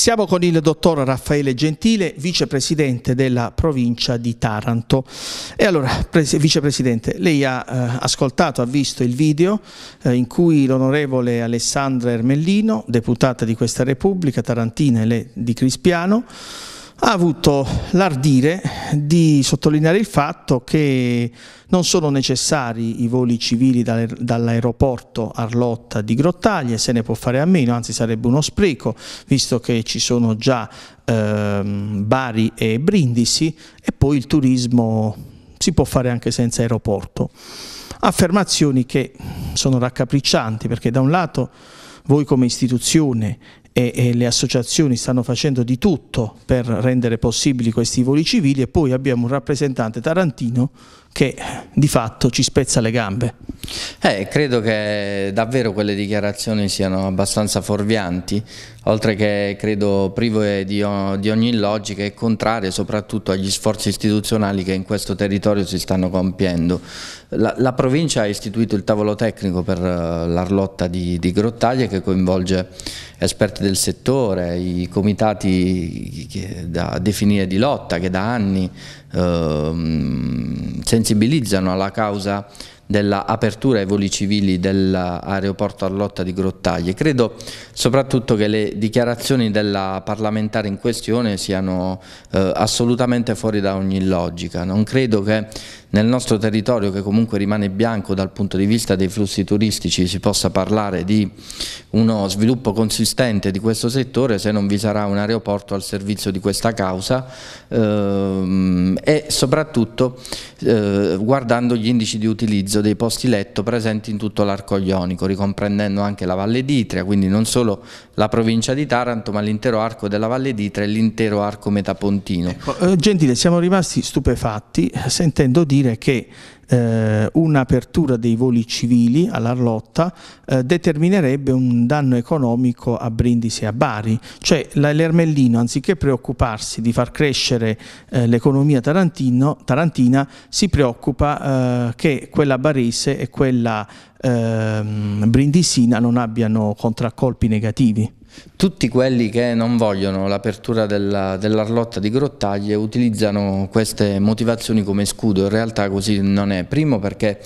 Siamo con il dottor Raffaele Gentile, vicepresidente della provincia di Taranto. E allora, vicepresidente, lei ha eh, ascoltato, ha visto il video eh, in cui l'onorevole Alessandra Ermellino, deputata di questa Repubblica, tarantina e di Crispiano, ha avuto l'ardire di sottolineare il fatto che non sono necessari i voli civili dall'aeroporto Arlotta di Grottaglie, se ne può fare a meno, anzi sarebbe uno spreco, visto che ci sono già ehm, Bari e Brindisi, e poi il turismo si può fare anche senza aeroporto. Affermazioni che sono raccapriccianti, perché da un lato voi come istituzione e, e, le associazioni stanno facendo di tutto per rendere possibili questi voli civili e poi abbiamo un rappresentante tarantino che di fatto ci spezza le gambe. Eh, credo che davvero quelle dichiarazioni siano abbastanza fuorvianti, oltre che credo prive di, di ogni logica e contrarie soprattutto agli sforzi istituzionali che in questo territorio si stanno compiendo. La, la provincia ha istituito il tavolo tecnico per eh, l'Arlotta di, di Grottaglie che coinvolge esperti del settore, i comitati da definire di lotta che da anni ehm, sensibilizzano alla causa dell'apertura ai voli civili dell'aeroporto Arlotta di Grottaglie. Credo soprattutto che le dichiarazioni della parlamentare in questione siano eh, assolutamente fuori da ogni logica. Non credo che nel nostro territorio, che comunque rimane bianco dal punto di vista dei flussi turistici, si possa parlare di uno sviluppo consistente di questo settore se non vi sarà un aeroporto al servizio di questa causa ehm, e soprattutto eh, guardando gli indici di utilizzo l'utilizzo dei posti letto presenti in tutto l'arco ionico, ricomprendendo anche la Valle d'Itria, quindi non solo la provincia di Taranto, ma l'intero arco della Valle d'Itria e l'intero arco metapontino. Ecco, eh, gentile, siamo rimasti stupefatti eh, sentendo dire che eh, un'apertura dei voli civili all'Arlotta eh, determinerebbe un danno economico a Brindisi e a Bari. Cioè l'Ermellino, anziché preoccuparsi di far crescere eh, l'economia tarantina, si preoccupa eh, che quella barese e quella ehm, brindisina non abbiano contraccolpi negativi. Tutti quelli che non vogliono l'apertura dell'Arlotta dell di Grottaglie utilizzano queste motivazioni come scudo, in realtà così non è. Primo perché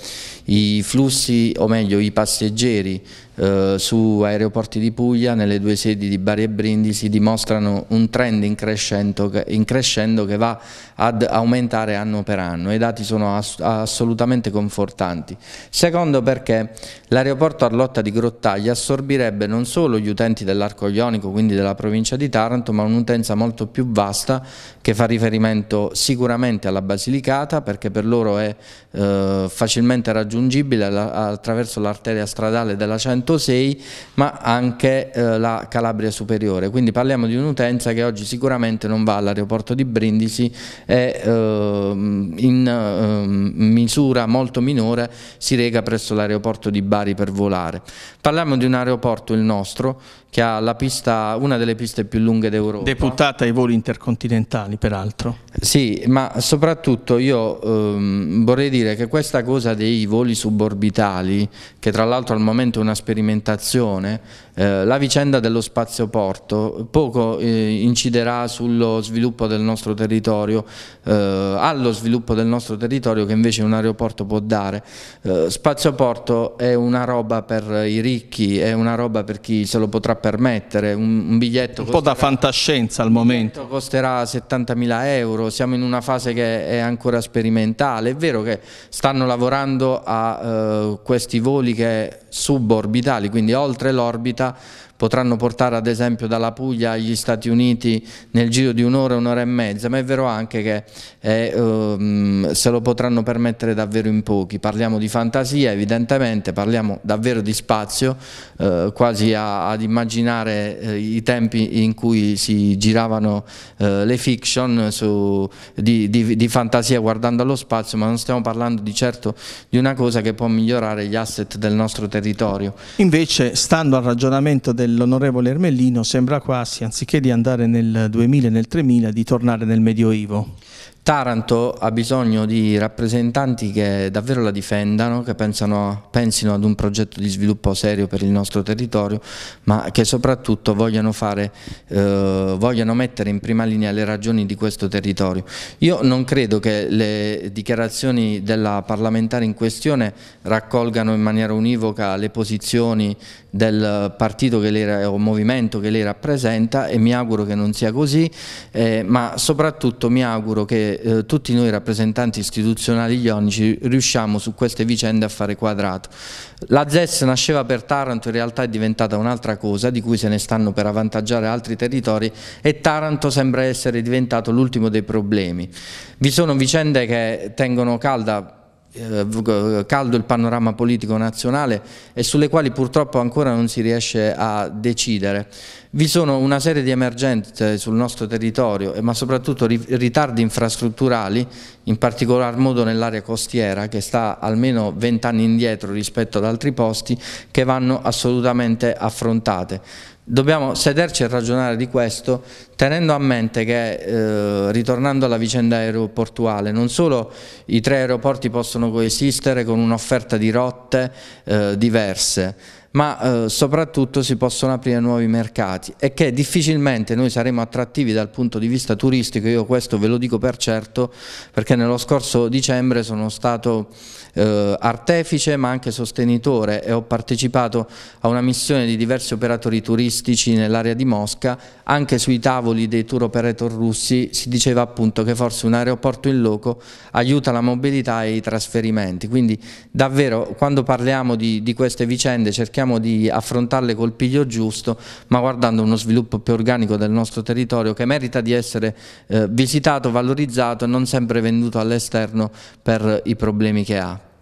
i flussi, o meglio i passeggeri eh, su aeroporti di Puglia, nelle due sedi di Bari e Brindisi, dimostrano un trend in crescendo, in crescendo che va ad aumentare anno per anno. I dati sono ass assolutamente confortanti. Secondo perché l'aeroporto Arlotta di Grottaglia assorbirebbe non solo gli utenti dell'arco ionico, quindi della provincia di Taranto, ma un'utenza molto più vasta che fa riferimento sicuramente alla Basilicata perché per loro è eh, facilmente raggiungibile attraverso l'arteria stradale della centro 106 ma anche eh, la Calabria Superiore, quindi parliamo di un'utenza che oggi sicuramente non va all'aeroporto di Brindisi e eh, in eh, misura molto minore si rega presso l'aeroporto di Bari per volare. Parliamo di un aeroporto, il nostro, che ha pista, una delle piste più lunghe d'Europa. Deputata ai voli intercontinentali, peraltro. Sì, ma soprattutto io ehm, vorrei dire che questa cosa dei voli suborbitali, che tra l'altro al momento è una speculazione sperimentazione eh, la vicenda dello spazio porto poco eh, inciderà sullo sviluppo del nostro territorio, eh, allo sviluppo del nostro territorio che invece un aeroporto può dare. Eh, spazio porto è una roba per i ricchi, è una roba per chi se lo potrà permettere, un, un biglietto... Un costerà, po' da fantascienza al momento. costerà 70.000 euro, siamo in una fase che è ancora sperimentale, è vero che stanno lavorando a eh, questi voli che suborbitali, quindi oltre l'orbita vita potranno portare ad esempio dalla Puglia agli Stati Uniti nel giro di un'ora, un'ora e mezza, ma è vero anche che eh, um, se lo potranno permettere davvero in pochi, parliamo di fantasia evidentemente, parliamo davvero di spazio, eh, quasi a, ad immaginare eh, i tempi in cui si giravano eh, le fiction su, di, di, di fantasia guardando allo spazio, ma non stiamo parlando di certo di una cosa che può migliorare gli asset del nostro territorio. Invece, stando al ragionamento del dell'onorevole Ermellino sembra quasi, anziché di andare nel 2000 e nel 3000, di tornare nel Medioevo. Taranto ha bisogno di rappresentanti che davvero la difendano, che pensano, pensino ad un progetto di sviluppo serio per il nostro territorio, ma che soprattutto vogliano, fare, eh, vogliano mettere in prima linea le ragioni di questo territorio. Io non credo che le dichiarazioni della parlamentare in questione raccolgano in maniera univoca le posizioni del partito che lei, o movimento che lei rappresenta e mi auguro che non sia così, eh, ma soprattutto mi auguro che eh, tutti noi rappresentanti istituzionali ionici riusciamo su queste vicende a fare quadrato. La ZES nasceva per Taranto, in realtà è diventata un'altra cosa di cui se ne stanno per avvantaggiare altri territori e Taranto sembra essere diventato l'ultimo dei problemi. Vi sono vicende che tengono calda eh, caldo il panorama politico nazionale e sulle quali purtroppo ancora non si riesce a decidere. Vi sono una serie di emergenze sul nostro territorio, ma soprattutto ritardi infrastrutturali, in particolar modo nell'area costiera, che sta almeno vent'anni indietro rispetto ad altri posti, che vanno assolutamente affrontate. Dobbiamo sederci e ragionare di questo tenendo a mente che, eh, ritornando alla vicenda aeroportuale, non solo i tre aeroporti possono coesistere con un'offerta di rotte eh, diverse, ma eh, soprattutto si possono aprire nuovi mercati e che difficilmente noi saremo attrattivi dal punto di vista turistico, io questo ve lo dico per certo perché nello scorso dicembre sono stato eh, artefice ma anche sostenitore e ho partecipato a una missione di diversi operatori turistici nell'area di Mosca, anche sui tavoli dei tour operator russi si diceva appunto che forse un aeroporto in loco aiuta la mobilità e i trasferimenti, quindi davvero quando parliamo di, di queste vicende cerchiamo cerchiamo di affrontarle col piglio giusto, ma guardando uno sviluppo più organico del nostro territorio che merita di essere eh, visitato, valorizzato e non sempre venduto all'esterno per i problemi che ha.